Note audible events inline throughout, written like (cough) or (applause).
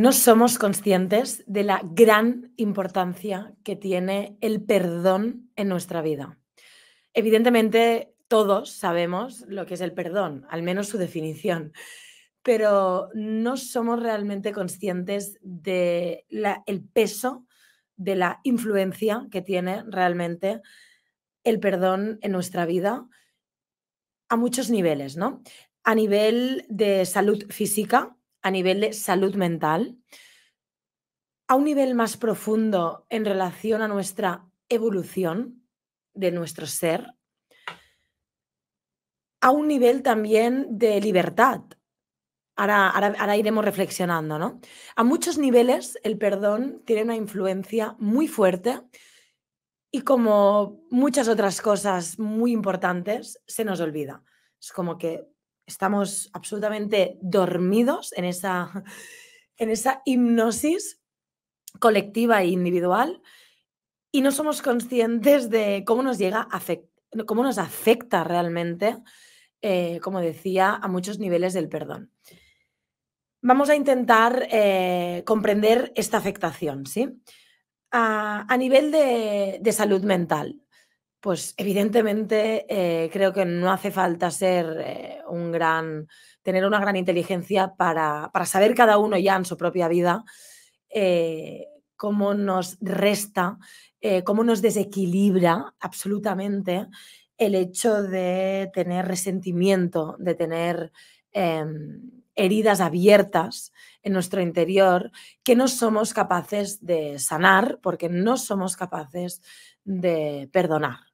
No somos conscientes de la gran importancia que tiene el perdón en nuestra vida. Evidentemente, todos sabemos lo que es el perdón, al menos su definición, pero no somos realmente conscientes del el peso, de la influencia que tiene realmente el perdón en nuestra vida a muchos niveles, ¿no? A nivel de salud física, a nivel de salud mental, a un nivel más profundo en relación a nuestra evolución de nuestro ser, a un nivel también de libertad. Ahora, ahora, iremos reflexionando, ¿no? A muchos niveles el perdón tiene una influencia muy fuerte y como muchas otras cosas muy importantes, se nos olvida. Es como que estamos absolutamente dormidos en esa, en esa hipnosis colectiva e individual y no somos conscientes de cómo nos llega cómo nos afecta realmente, eh, como decía, a muchos niveles del perdón. Vamos a intentar eh, comprender esta afectación, ¿sí? A, nivel de salud mental, pues evidentemente eh, creo que no hace falta ser eh, un gran, tener una gran inteligencia para, saber cada uno ya en su propia vida eh, cómo nos resta, cómo nos desequilibra absolutamente el hecho de tener resentimiento, de tener em, heridas abiertas en nuestro interior que no somos capaces de sanar porque no somos capaces de perdonar.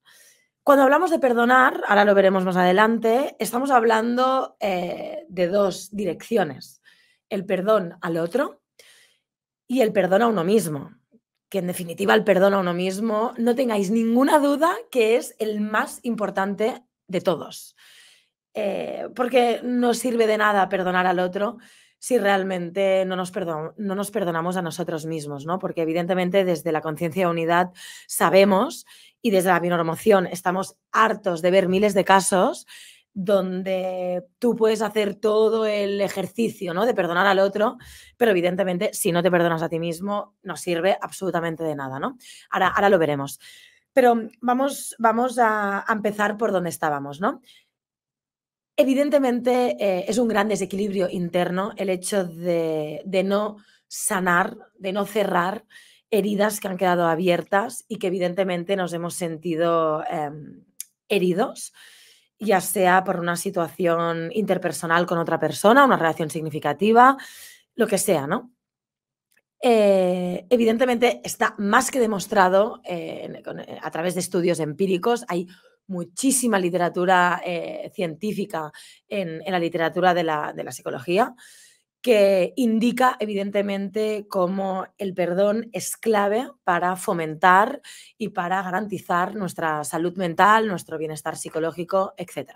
Cuando hablamos de perdonar, ahora lo veremos más adelante, estamos hablando eh, de dos direcciones. El perdón al otro y el perdón a uno mismo. Que en definitiva el perdón a uno mismo, no tengáis ninguna duda que es el más importante de todos. Eh, porque no sirve de nada perdonar al otro si realmente no nos, no nos perdonamos a nosotros mismos, ¿no? Porque evidentemente desde la conciencia de unidad sabemos y desde la minormoción estamos hartos de ver miles de casos donde tú puedes hacer todo el ejercicio ¿no? de perdonar al otro, pero evidentemente si no te perdonas a ti mismo no sirve absolutamente de nada. ¿no? Ahora, ahora lo veremos. Pero vamos, vamos a, empezar por donde estábamos. ¿no? Evidentemente eh, es un gran desequilibrio interno el hecho de, de no sanar, de no cerrar heridas que han quedado abiertas y que evidentemente nos hemos sentido em, heridos, ya sea por una situación interpersonal con otra persona, una relación significativa, lo que sea, eh, evidentemente está más que demostrado eh, eh, a través de estudios empíricos, hay muchísima literatura científica en, la literatura de la psicología que indica evidentemente cómo el perdón es clave para fomentar y para garantizar nuestra salud mental, nuestro bienestar psicológico, etc.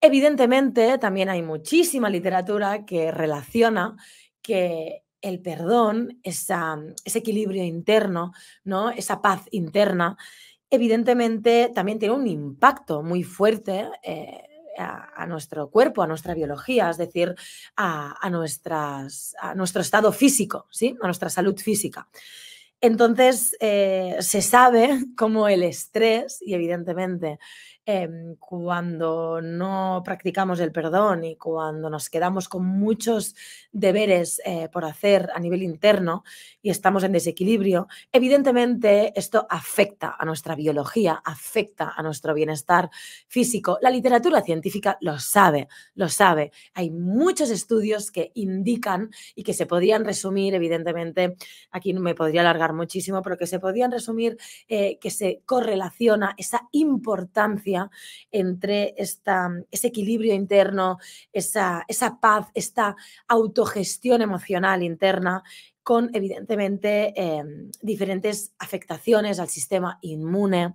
Evidentemente, también hay muchísima literatura que relaciona que el perdón, ese equilibrio interno, ¿no? esa paz interna, evidentemente también tiene un impacto muy fuerte eh, a, nuestro cuerpo, a nuestra biología, es decir, a, nuestras, a nuestro estado físico, ¿sí? a nuestra salud física. Entonces, eh, se sabe (laughs) cómo el estrés y evidentemente Em, cuando no practicamos el perdón y cuando nos quedamos con muchos deberes eh, por hacer a nivel interno y estamos en desequilibrio, evidentemente esto afecta a nuestra biología, afecta a nuestro bienestar físico. La literatura científica lo sabe, lo sabe. Hay muchos estudios que indican y que se podrían resumir, evidentemente, aquí me podría alargar muchísimo, pero que se podían resumir eh, que se correlaciona esa importancia entre esta, mm, ese equilibrio interno, esa, esa paz, esta autogestión emocional interna con evidentemente em, diferentes afectaciones al sistema inmune,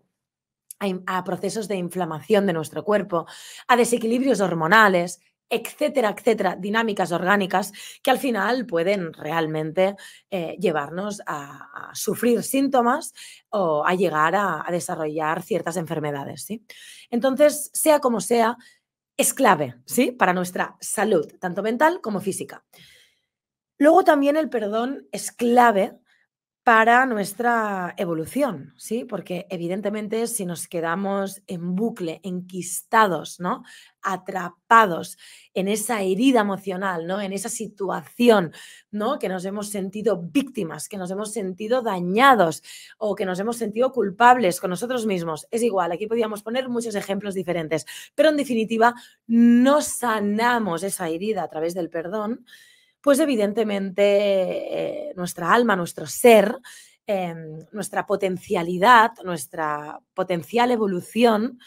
a, procesos de inflamación de nuestro cuerpo, a desequilibrios hormonales, etcétera, etcétera, dinámicas orgánicas que al final pueden realmente eh, llevarnos a, sufrir síntomas o a llegar a, desarrollar ciertas enfermedades. ¿sí? Entonces, sea como sea, es clave ¿sí? para nuestra salud, tanto mental como física. Luego también el perdón es clave para nuestra evolución, ¿sí? Porque evidentemente si nos quedamos en bucle, enquistados, ¿no? Atrapados en esa herida emocional, ¿no? En esa situación, ¿no? Que nos hemos sentido víctimas, que nos hemos sentido dañados o que nos hemos sentido culpables con nosotros mismos. Es igual, aquí podríamos poner muchos ejemplos diferentes, pero en definitiva no sanamos esa herida a través del perdón, pues evidentemente eh, nuestra alma, nuestro ser, em, nuestra potencialidad, nuestra potencial evolución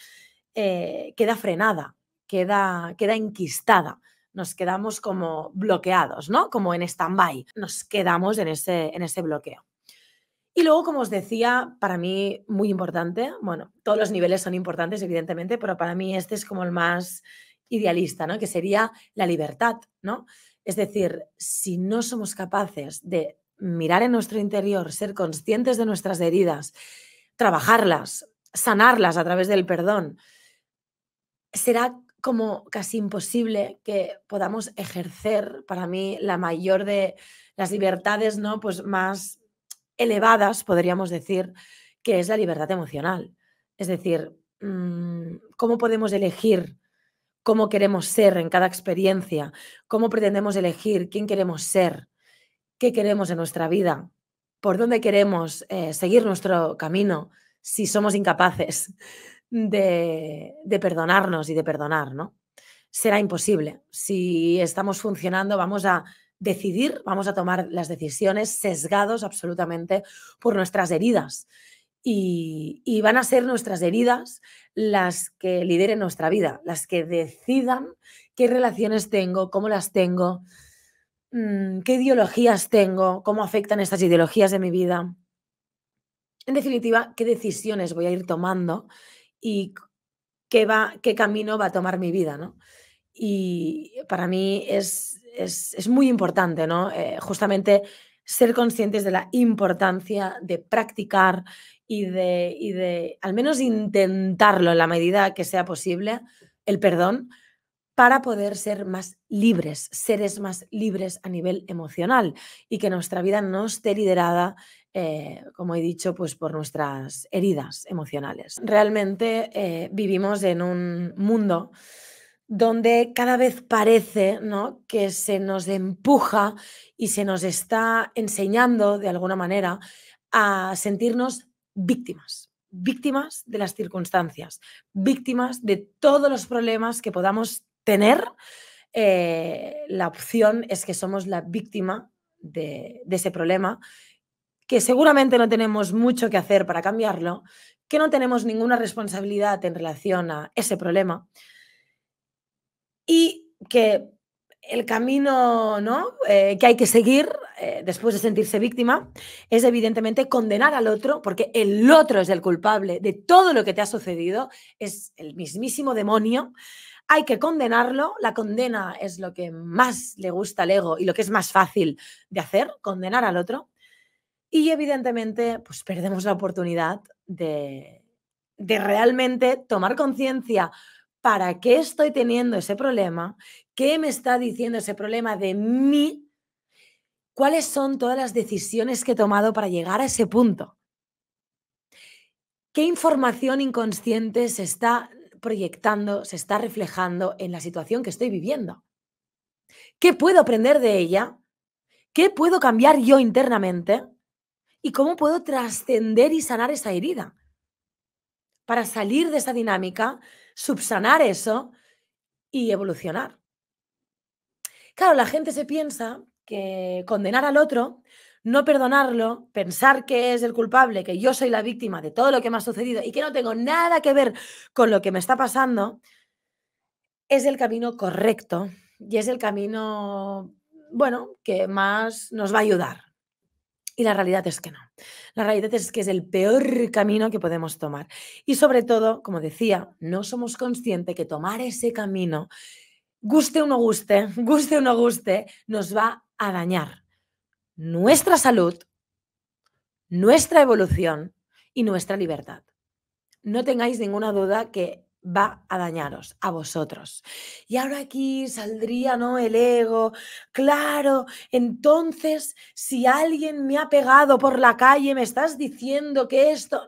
eh, queda frenada, queda, queda enquistada. Nos quedamos como bloqueados, ¿no? Como en stand-by. Nos quedamos en ese, en ese bloqueo. Y luego, como os decía, para mí muy importante, bueno, todos los niveles son importantes, evidentemente, pero para mí este es como el más idealista, ¿no? Que sería la libertad, ¿no? Es decir, si no somos capaces de mirar en nuestro interior, ser conscientes de nuestras heridas, trabajarlas, sanarlas a través del perdón, será como casi imposible que podamos ejercer para mí la mayor de las libertades, ¿no? Pues más elevadas, podríamos decir, que es la libertad emocional. Es decir, mm, ¿cómo podemos elegir cómo queremos ser en cada experiencia, cómo pretendemos elegir, quién queremos ser, qué queremos en nuestra vida, por dónde queremos eh, seguir nuestro camino si somos incapaces (laughs) de, perdonarnos y de perdonar, ¿no? Será imposible. Si estamos funcionando, vamos a decidir, vamos a tomar las decisiones sesgados absolutamente por nuestras heridas y, van a ser nuestras heridas las que lideren nuestra vida, las que decidan qué relaciones tengo, cómo las tengo, mm, qué ideologías tengo, cómo afectan estas ideologías de mi vida. En definitiva, qué decisiones voy a ir tomando y qué, camino va a tomar mi vida, Y para mí es, es, muy importante, ¿no? Eh, justamente ser conscientes de la importancia de practicar y de, y de al menos intentarlo en la medida que sea posible, el perdón, para poder ser más libres, seres más libres a nivel emocional y que nuestra vida no esté liderada, eh, como he dicho, pues por nuestras heridas emocionales. Realmente eh, vivimos en un mundo donde cada vez parece ¿no? que se nos empuja y se nos está enseñando de alguna manera a sentirnos víctimas, víctimas de las circunstancias, víctimas de todos los problemas que podamos tener. Eh, la opción es que somos la víctima de ese problema, que seguramente no tenemos mucho que hacer para cambiarlo, que no tenemos ninguna responsabilidad en relación a ese problema y que el camino ¿no? Eh, que hay que seguir eh, después de sentirse víctima es evidentemente condenar al otro, porque el otro es el culpable de todo lo que te ha sucedido, es el mismísimo demonio. Hay que condenarlo, la condena es lo que más le gusta al ego y lo que es más fácil de hacer, condenar al otro. Y evidentemente, pues perdemos la oportunidad de, de realmente tomar conciencia para qué estoy teniendo ese problema, qué me está diciendo ese problema de mí, cuáles son todas las decisiones que he tomado para llegar a ese punto. ¿Qué información inconsciente se está proyectando, se está reflejando en la situación que estoy viviendo? ¿Qué puedo aprender de ella? ¿Qué puedo cambiar yo internamente? ¿Y cómo puedo trascender y sanar esa herida? Para salir de esa dinámica subsanar eso y evolucionar. Claro, la gente se piensa que condenar al otro, no perdonarlo, pensar que es el culpable, que yo soy la víctima de todo lo que me ha sucedido y que no tengo nada que ver con lo que me está pasando, es el camino correcto y es el camino, bueno, que más nos va a ayudar. Y la realidad es que no. La realidad es que es el peor camino que podemos tomar. Y sobre todo, como decía, no somos conscientes que tomar ese camino, guste o no guste, (laughs) guste o guste, nos va a dañar nuestra salud, nuestra evolución y nuestra libertad. No tengáis ninguna duda que va a dañaros a vosotros. Y ahora aquí saldría, ¿no? El ego. Claro, entonces si alguien me ha pegado por la calle, me estás diciendo que esto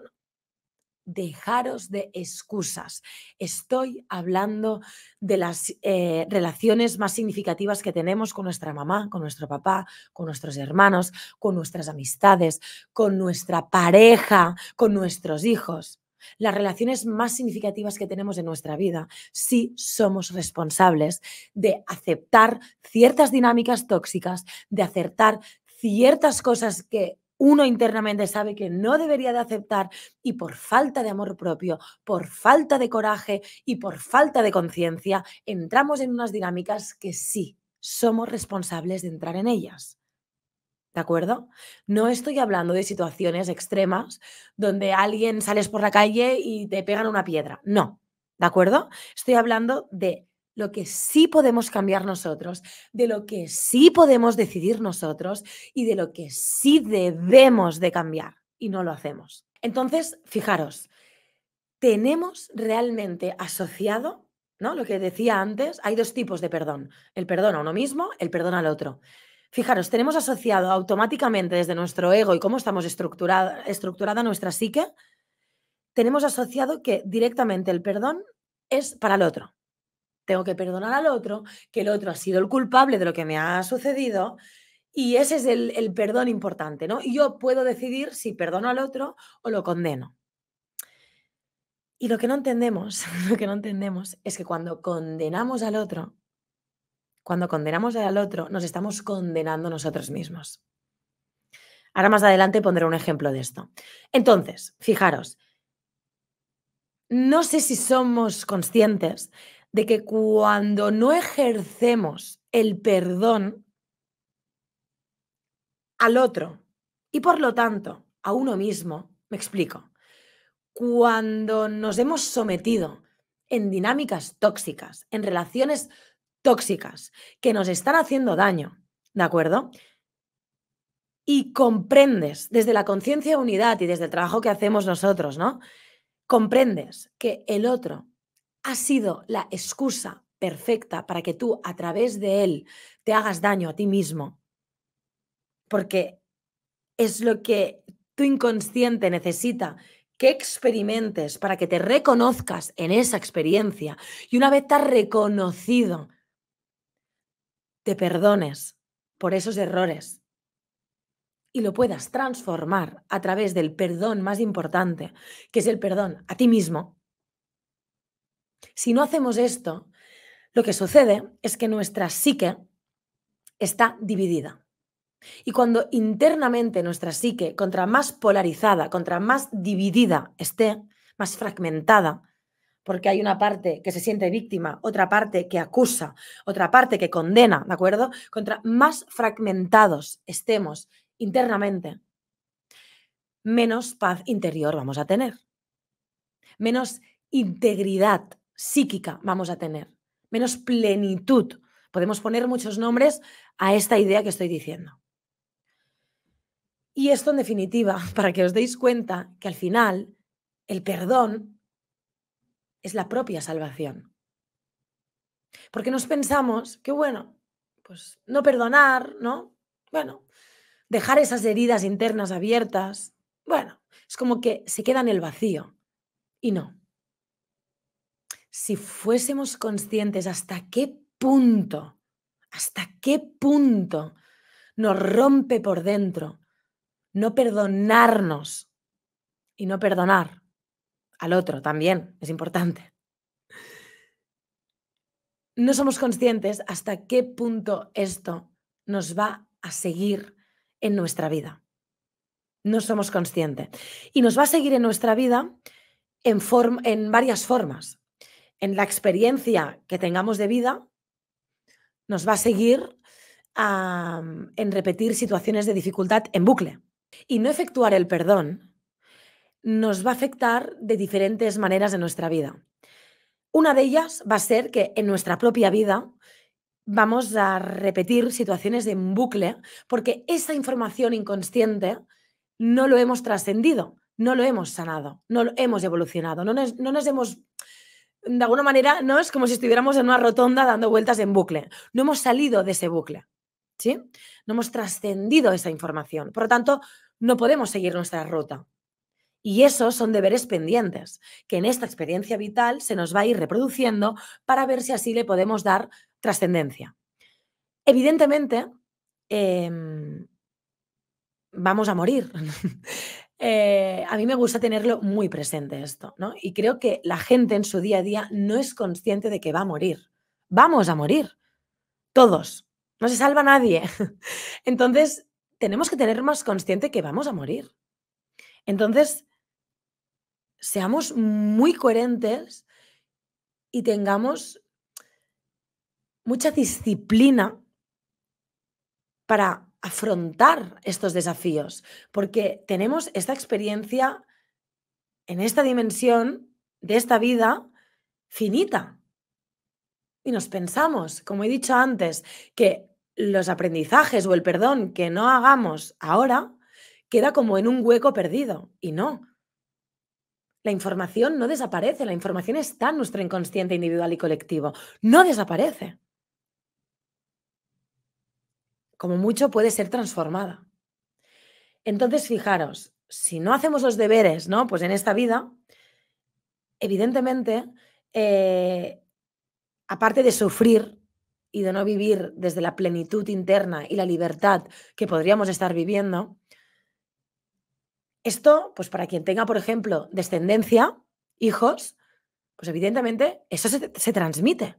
dejaros de excusas. Estoy hablando de las eh, relaciones más significativas que tenemos con nuestra mamá, con nuestro papá, con nuestros hermanos, con nuestras amistades, con nuestra pareja, con nuestros hijos. Las relaciones más significativas que tenemos en nuestra vida, sí somos responsables de aceptar ciertas dinámicas tóxicas, de aceptar ciertas cosas que uno internamente sabe que no debería de aceptar y por falta de amor propio, por falta de coraje y por falta de conciencia, entramos en unas dinámicas que sí somos responsables de entrar en ellas. ¿De acuerdo? No estoy hablando de situaciones extremas donde alguien sales por la calle y te pegan una piedra. No. ¿De acuerdo? Estoy hablando de lo que sí podemos cambiar nosotros, de lo que sí podemos decidir nosotros y de lo que sí debemos de cambiar y no lo hacemos. Entonces, fijaros, tenemos realmente asociado, ¿no? Lo que decía antes, hay dos tipos de perdón, el perdón a uno mismo, el perdón al otro. Fijaros, tenemos asociado automáticamente desde nuestro ego y cómo estamos estructurada, estructurada nuestra psique, tenemos asociado que directamente el perdón es para el otro. Tengo que perdonar al otro, que el otro ha sido el culpable de lo que me ha sucedido, y ese es el, perdón importante, ¿no? Y yo puedo decidir si perdono al otro o lo condeno. Y lo que no entendemos, (laughs) lo que no entendemos es que cuando condenamos al otro, cuando condenamos al otro, nos estamos condenando nosotros mismos. Ahora más adelante pondré un ejemplo de esto. Entonces, fijaros, no sé si somos conscientes de que cuando no ejercemos el perdón al otro y por lo tanto a uno mismo, me explico, cuando nos hemos sometido en dinámicas tóxicas, en relaciones tóxicas que nos están haciendo daño, ¿de acuerdo? Y comprendes desde la conciencia de unidad y desde el trabajo que hacemos nosotros, ¿no? Comprendes que el otro ha sido la excusa perfecta para que tú a través de él te hagas daño a ti mismo. Porque es lo que tu inconsciente necesita que experimentes para que te reconozcas en esa experiencia. Y una vez te has reconocido te perdones por esos errores y lo puedas transformar a través del perdón más importante, que es el perdón a ti mismo, si no hacemos esto, lo que sucede es que nuestra psique está dividida. Y cuando internamente nuestra psique, contra más polarizada, contra más dividida esté, más fragmentada, porque hay una parte que se siente víctima, otra parte que acusa, otra parte que condena, ¿de acuerdo? Contra más fragmentados estemos internamente, menos paz interior vamos a tener, menos integridad psíquica vamos a tener, menos plenitud. Podemos poner muchos nombres a esta idea que estoy diciendo. Y esto en definitiva, (laughs) para que os deis cuenta que al final el perdón es la propia salvación. Porque nos pensamos que, bueno, pues no perdonar, ¿no? Bueno, dejar esas heridas internas abiertas, bueno, es como que se queda en el vacío. Y no. Si fuésemos conscientes hasta qué punto, hasta qué punto nos rompe por dentro no perdonarnos y no perdonar, al otro también, es importante. No somos conscientes hasta qué punto esto nos va a seguir en nuestra vida. No somos conscientes. Y nos va a seguir en nuestra vida en, en varias formas. En la experiencia que tengamos de vida, nos va a seguir en repetir situaciones de dificultad en bucle. Y no efectuar el perdón nos va a afectar de diferentes maneras en nuestra vida. Una de ellas va a ser que en nuestra propia vida vamos a repetir situaciones en bucle porque esa información inconsciente no lo hemos trascendido, no lo hemos sanado, no lo hemos evolucionado, no nos, no nos hemos de alguna manera, no es como si estuviéramos en una rotonda dando vueltas en bucle. No hemos salido de ese bucle, ¿sí? No hemos trascendido esa información. Por lo tanto, no podemos seguir nuestra ruta. Y esos son deberes pendientes, que en esta experiencia vital se nos va a ir reproduciendo para ver si así le podemos dar trascendencia. Evidentemente, em, vamos a morir. (laughs) Eh, a mí me gusta tenerlo muy presente esto, ¿no? Y creo que la gente en su día a día no es consciente de que va a morir. Vamos a morir. Todos. No se salva nadie. (laughs) Entonces, tenemos que tener más consciente que vamos a morir. Entonces, seamos muy coherentes y tengamos mucha disciplina para afrontar estos desafíos, porque tenemos esta experiencia en esta dimensión de esta vida finita. Y nos pensamos, como he dicho antes, que los aprendizajes o el perdón que no hagamos ahora queda como en un hueco perdido. Y no, la información no desaparece, la información está en nuestro inconsciente individual y colectivo, no desaparece. Como mucho puede ser transformada. Entonces, fijaros, si no hacemos los deberes, ¿no? Pues en esta vida, evidentemente, eh, aparte de sufrir y de no vivir desde la plenitud interna y la libertad que podríamos estar viviendo, esto, pues para quien tenga, por ejemplo, descendencia, hijos, pues evidentemente eso se, transmite.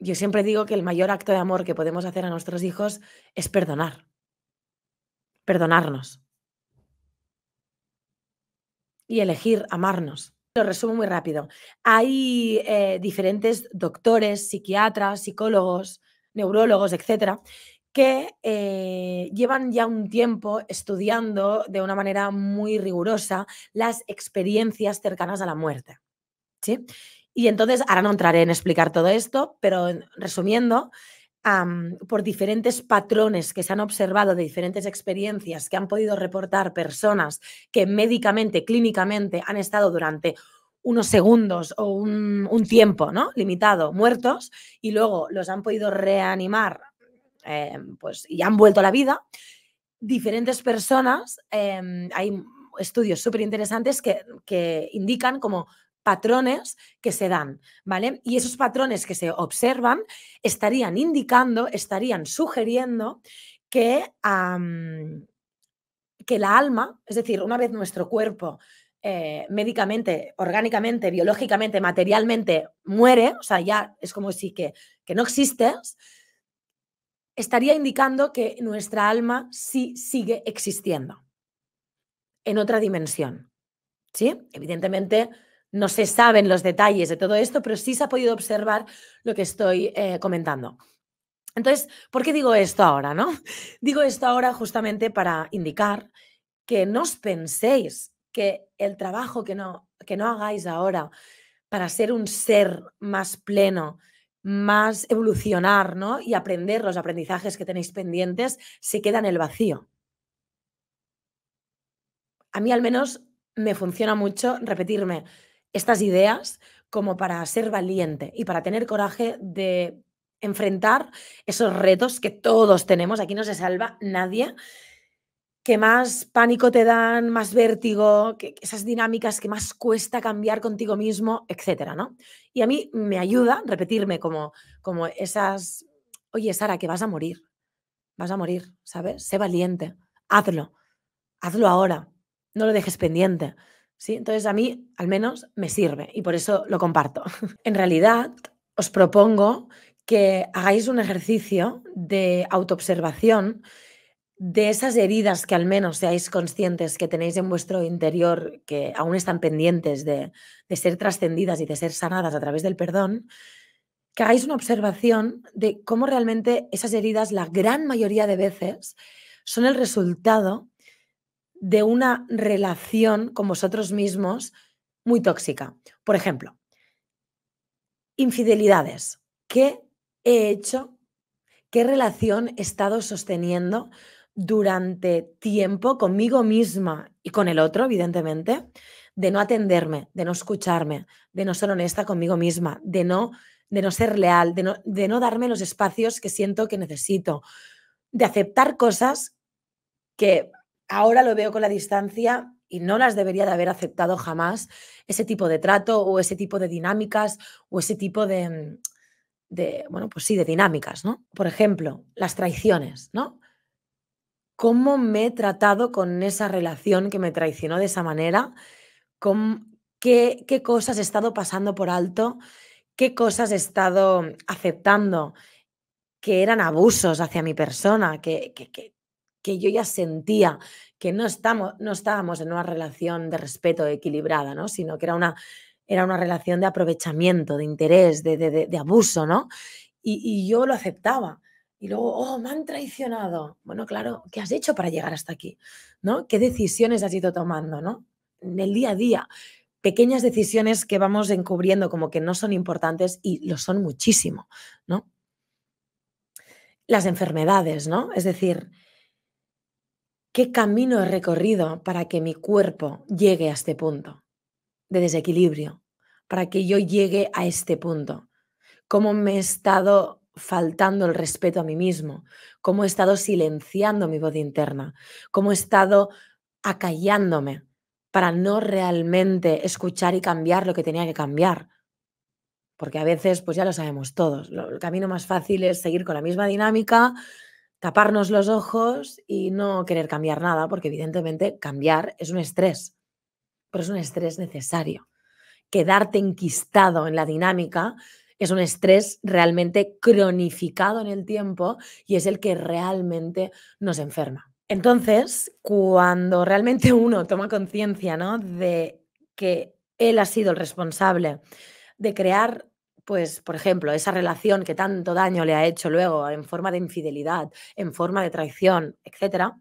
Yo siempre digo que el mayor acto de amor que podemos hacer a nuestros hijos es perdonar, perdonarnos y elegir amarnos. Lo resumo muy rápido. Hay eh, diferentes doctores, psiquiatras, psicólogos, neurólogos, etcétera, que eh, llevan ya un tiempo estudiando de una manera muy rigurosa las experiencias cercanas a la muerte. ¿sí? Y entonces, ahora no entraré en explicar todo esto, pero resumiendo, por diferentes patrones que se han observado de diferentes experiencias que han podido reportar personas que médicamente, clínicamente han estado durante unos segundos o un, un, tiempo ¿no? limitado muertos y luego los han podido reanimar Em, pues, y han vuelto a la vida, diferentes personas, em, hay estudios súper interesantes que, indican como patrones que se dan, ¿vale? Y esos patrones que se observan estarían indicando, estarían sugiriendo que, que la alma, es decir, una vez nuestro cuerpo eh, médicamente, orgánicamente, biológicamente, materialmente muere, o sea, ya es como si que, que no existes, estaría indicando que nuestra alma sí sigue existiendo en otra dimensión. ¿Sí? Evidentemente no se saben los detalles de todo esto, pero sí se ha podido observar lo que estoy eh, comentando. Entonces, ¿por qué digo esto ahora, no? (laughs) Digo esto ahora justamente para indicar que no os penséis que el trabajo que no, que no hagáis ahora para ser un ser más pleno, más evolucionar y aprender los aprendizajes que tenéis pendientes, se queda en el vacío. A mí al menos me funciona mucho repetirme estas ideas como para ser valiente y para tener coraje de enfrentar esos retos que todos tenemos. Aquí no se salva nadie que más pánico te dan, más vértigo, que, esas dinámicas que más cuesta cambiar contigo mismo, etcétera, ¿no? Y a mí me ayuda repetirme como, como esas, oye, Sara, que vas a morir, vas a morir, ¿sabes? Sé valiente, hazlo, hazlo ahora, no lo dejes pendiente. ¿Sí? Entonces a mí al menos me sirve y por eso lo comparto. (laughs) en realidad os propongo que hagáis un ejercicio de autoobservación de esas heridas que al menos seáis conscientes que tenéis en vuestro interior, que aún están pendientes de, ser trascendidas y de ser sanadas a través del perdón, que hagáis una observación de cómo realmente esas heridas, la gran mayoría de veces, son el resultado de una relación con vosotros mismos muy tóxica. Por ejemplo, infidelidades. ¿Qué he hecho? ¿Qué relación he estado sosteniendo durante tiempo conmigo misma y con el otro, evidentemente, de no atenderme, de no escucharme, de no ser honesta conmigo misma, de no, de no ser leal, de no, darme los espacios que siento que necesito, de aceptar cosas que ahora lo veo con la distancia y no las debería de haber aceptado jamás, ese tipo de trato o ese tipo de dinámicas o ese tipo de, de bueno, pues sí, de dinámicas, ¿no? Por ejemplo, las traiciones, ¿no? cómo me he tratado con esa relación que me traicionó de esa manera, con qué, cosas he estado pasando por alto, qué cosas he estado aceptando que eran abusos hacia mi persona, que, que, yo ya sentía que no, estamos, no estábamos en una relación de respeto equilibrada, ¿no? sino que era una, era una relación de aprovechamiento, de interés, de, abuso, ¿no? Y, y, yo lo aceptaba y luego, oh, me han traicionado. Bueno, claro, ¿qué has hecho para llegar hasta aquí? ¿No? ¿Qué decisiones has ido tomando, no? En el día a día, pequeñas decisiones que vamos encubriendo como que no son importantes y lo son muchísimo, ¿no? Las enfermedades, ¿no? Es decir, ¿qué camino he recorrido para que mi cuerpo llegue a este punto de desequilibrio? Para que yo llegue a este punto. ¿Cómo me he estado faltando el respeto a mí mismo, cómo he estado silenciando mi voz interna, cómo he estado acallándome para no realmente escuchar y cambiar lo que tenía que cambiar. Porque a veces, pues ya lo sabemos todos, el camino más fácil es seguir con la misma dinámica, taparnos los ojos y no querer cambiar nada, porque evidentemente cambiar es un estrés, pero es un estrés necesario. Quedarte enquistado en la dinámica es un estrés realmente cronificado en el tiempo y es el que realmente nos enferma. Entonces, cuando realmente uno toma conciencia ¿no? de que él ha sido el responsable de crear, pues, por ejemplo, esa relación que tanto daño le ha hecho luego en forma de infidelidad, en forma de traición, etc.,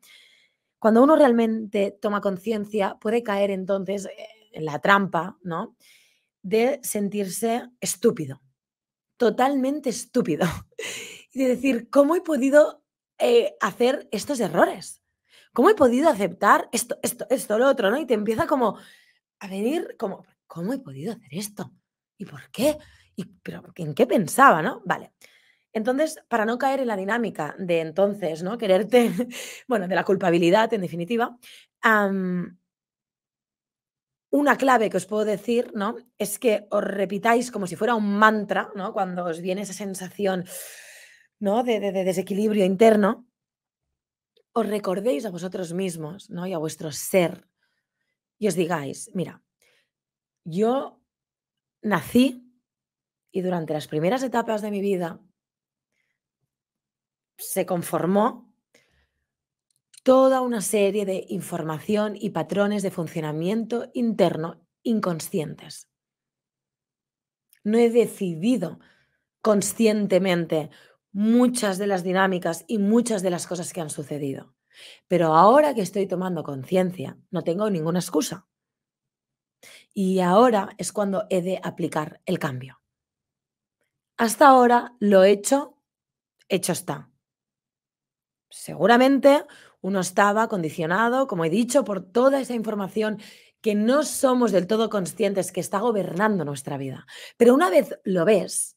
cuando uno realmente toma conciencia, puede caer entonces eh, en la trampa, ¿no? De sentirse estúpido totalmente estúpido (laughs) y de decir, ¿cómo he podido eh, hacer estos errores? ¿Cómo he podido aceptar esto, esto, esto, lo otro? ¿no? Y te empieza como a venir como, ¿cómo he podido hacer esto? ¿Y por qué? ¿Y pero en qué pensaba? ¿no? Vale. Entonces, para no caer en la dinámica de entonces, ¿no? Quererte, (laughs) bueno, de la culpabilidad en definitiva, una clave que os puedo decir, ¿no? Es que os repitáis como si fuera un mantra, ¿no? Cuando os viene esa sensación, ¿no? De, desequilibrio interno, os recordéis a vosotros mismos, ¿no? Y a vuestro ser. Y os digáis, mira, yo nací y durante las primeras etapas de mi vida se conformó toda una serie de información y patrones de funcionamiento interno inconscientes. No he decidido conscientemente muchas de las dinámicas y muchas de las cosas que han sucedido. Pero ahora que estoy tomando conciencia, no tengo ninguna excusa. Y ahora es cuando he de aplicar el cambio. Hasta ahora lo hecho, hecho está. Seguramente uno estaba condicionado, como he dicho, por toda esa información que no somos del todo conscientes que está gobernando nuestra vida. Pero una vez lo ves,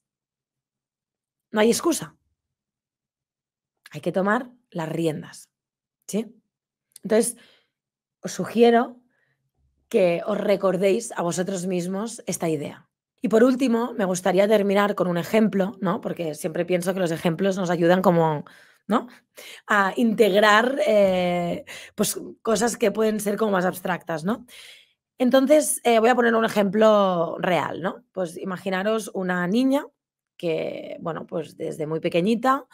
no hay excusa. Hay que tomar las riendas. ¿Sí? Entonces, os sugiero que os recordéis a vosotros mismos esta idea. Y por último, me gustaría terminar con un ejemplo, ¿no? Porque siempre pienso que los ejemplos nos ayudan como ¿no? A integrar eh, pues, cosas que pueden ser como más abstractas, ¿no? Entonces, eh, voy a poner un ejemplo real, ¿no? Pues imaginaros una niña que, bueno, pues desde muy pequeñita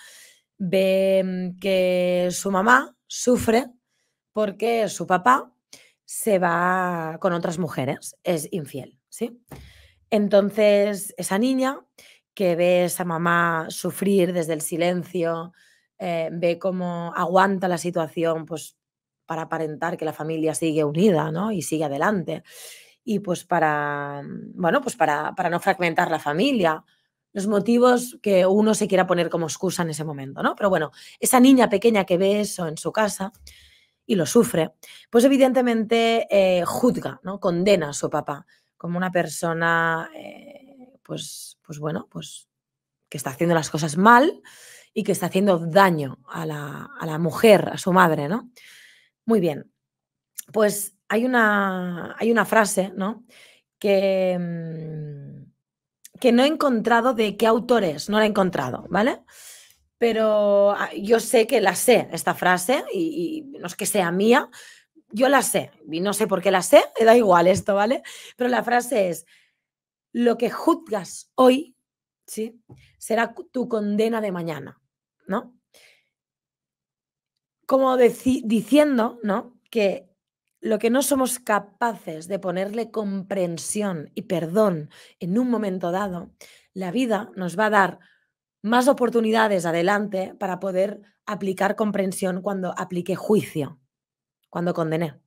ve que su mamá sufre porque su papá se va con otras mujeres, es infiel, ¿sí? Entonces, esa niña que ve a esa mamá sufrir desde el silencio, eh, ve cómo aguanta la situación, pues para aparentar que la familia sigue unida, ¿no? Y sigue adelante. Y pues para, mm, bueno, pues para, para no fragmentar la familia, los motivos que uno se quiera poner como excusa en ese momento, ¿no? Pero bueno, esa niña pequeña que ve eso en su casa y lo sufre, pues evidentemente eh, juzga, ¿no? Condena a su papá como una persona, eh, pues, pues bueno, pues que está haciendo las cosas mal y que está haciendo daño a la, mujer, a su madre, ¿no? Muy bien, pues hay una, hay una frase, ¿no? Que, mm, que no he encontrado de qué autores no la he encontrado, ¿vale? Pero ah, yo sé que la sé, esta frase, y, y no es que sea mía, yo la sé, y no sé por qué la sé, me da igual esto, ¿vale? Pero la frase es, lo que juzgas hoy, ¿sí? Será tu condena de mañana. ¿no? Como diciendo, ¿no? Que lo que no somos capaces de ponerle comprensión y perdón en un momento dado, la vida nos va a dar más oportunidades adelante para poder aplicar comprensión cuando aplique juicio, cuando condené.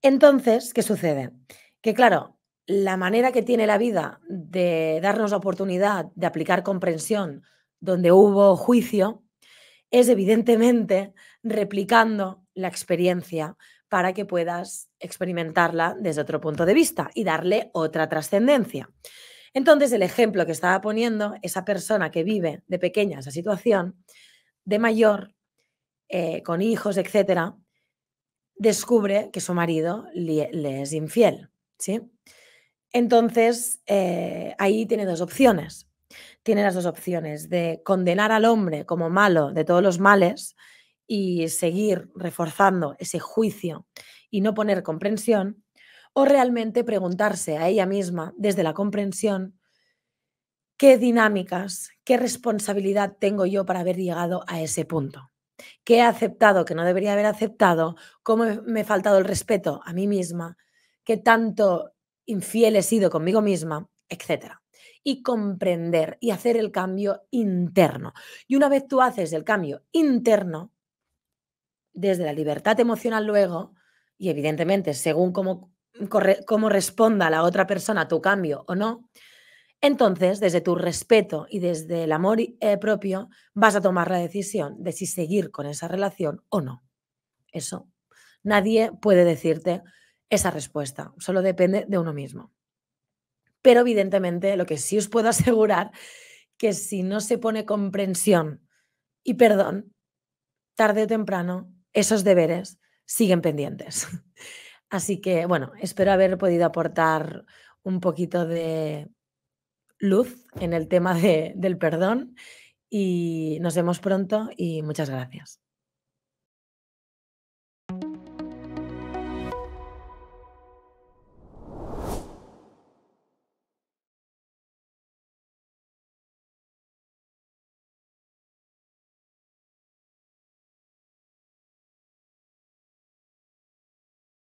Entonces, ¿qué sucede? Que claro, la manera que tiene la vida de darnos la oportunidad de aplicar comprensión donde hubo juicio, es evidentemente replicando la experiencia para que puedas experimentarla desde otro punto de vista y darle otra trascendencia. Entonces, el ejemplo que estaba poniendo, esa persona que vive de pequeña esa situación, de mayor, eh, con hijos, etc., descubre que su marido le, es infiel. ¿sí? Entonces, eh, ahí tiene dos opciones tiene las dos opciones de condenar al hombre como malo de todos los males y seguir reforzando ese juicio y no poner comprensión, o realmente preguntarse a ella misma desde la comprensión qué dinámicas, qué responsabilidad tengo yo para haber llegado a ese punto, qué he aceptado que no debería haber aceptado, cómo me he faltado el respeto a mí misma, qué tanto infiel he sido conmigo misma, etcétera y comprender y hacer el cambio interno. Y una vez tú haces el cambio interno, desde la libertad emocional luego, y evidentemente según cómo, cómo responda la otra persona a tu cambio o no, entonces desde tu respeto y desde el amor eh, propio vas a tomar la decisión de si seguir con esa relación o no. Eso, nadie puede decirte esa respuesta, solo depende de uno mismo. Pero evidentemente lo que sí os puedo (laughs) asegurar que si no se pone comprensión y perdón, tarde o temprano esos deberes siguen pendientes. (laughs) Así que, bueno, espero haber podido aportar un poquito de luz en el tema del perdón y nos vemos pronto y muchas gracias.